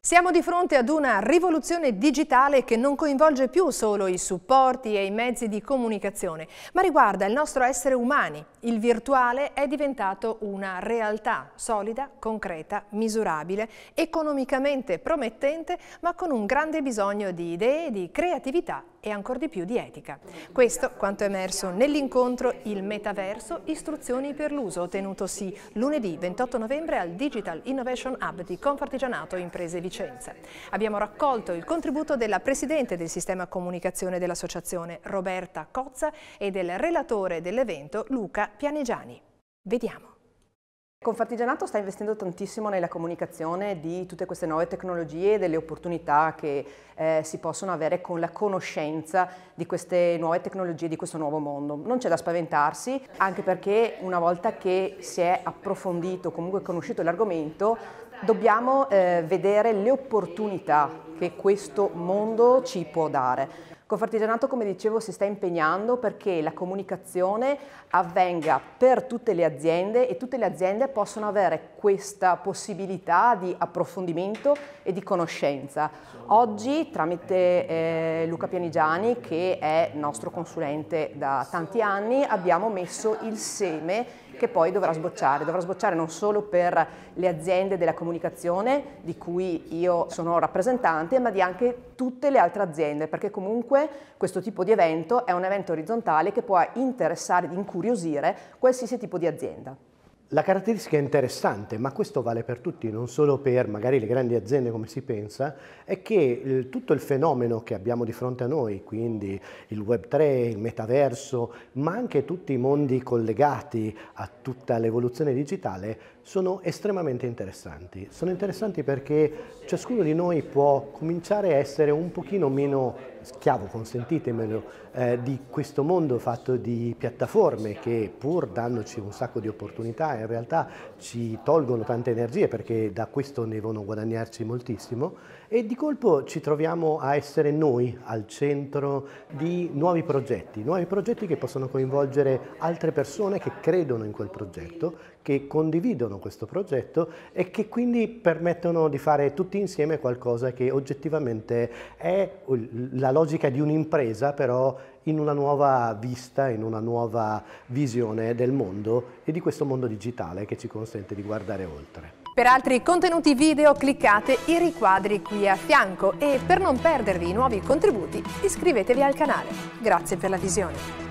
Siamo di fronte ad una rivoluzione digitale che non coinvolge più solo i supporti e i mezzi di comunicazione, ma riguarda il nostro essere umani. Il virtuale è diventato una realtà solida, concreta, misurabile, economicamente promettente, ma con un grande bisogno di idee, di creatività e ancor di più di etica. Questo quanto è emerso nell'incontro Il Metaverso Istruzioni per l'uso tenutosi lunedì 28 novembre al Digital Innovation Hub di Confartigianato Imprese Vicenza. Abbiamo raccolto il contributo della Presidente del Sistema Comunicazione dell'Associazione Roberta Cozza e del relatore dell'evento Luca Pianigiani. Vediamo. Confartigianato sta investendo tantissimo nella comunicazione di tutte queste nuove tecnologie e delle opportunità che eh, si possono avere con la conoscenza di queste nuove tecnologie, di questo nuovo mondo. Non c'è da spaventarsi, anche perché una volta che si è approfondito, comunque conosciuto l'argomento, dobbiamo eh, vedere le opportunità che questo mondo ci può dare. Confartigianato, come dicevo, si sta impegnando perché la comunicazione avvenga per tutte le aziende e tutte le aziende possono avere questa possibilità di approfondimento e di conoscenza. Oggi, tramite eh, Luca Pianigiani, che è nostro consulente da tanti anni, abbiamo messo il seme che poi dovrà sbocciare. Dovrà sbocciare non solo per le aziende della comunicazione, di cui io sono rappresentante, ma di anche tutte le altre aziende, perché comunque questo tipo di evento è un evento orizzontale che può interessare incuriosire qualsiasi tipo di azienda. La caratteristica interessante, ma questo vale per tutti, non solo per magari le grandi aziende come si pensa, è che il, tutto il fenomeno che abbiamo di fronte a noi, quindi il Web3, il metaverso, ma anche tutti i mondi collegati a tutta l'evoluzione digitale, sono estremamente interessanti. Sono interessanti perché ciascuno di noi può cominciare a essere un pochino meno schiavo, consentitemelo, eh, di questo mondo fatto di piattaforme che pur dandoci un sacco di opportunità in realtà ci tolgono tante energie perché da questo devono guadagnarci moltissimo e di colpo ci troviamo a essere noi al centro di nuovi progetti, nuovi progetti che possono coinvolgere altre persone che credono in quel progetto, che condividono questo progetto e che quindi permettono di fare tutti insieme qualcosa che oggettivamente è la logica di un'impresa però in una nuova vista, in una nuova visione del mondo e di questo mondo digitale che ci consente di guardare oltre. Per altri contenuti video cliccate i riquadri qui a fianco e per non perdervi i nuovi contributi iscrivetevi al canale. Grazie per la visione.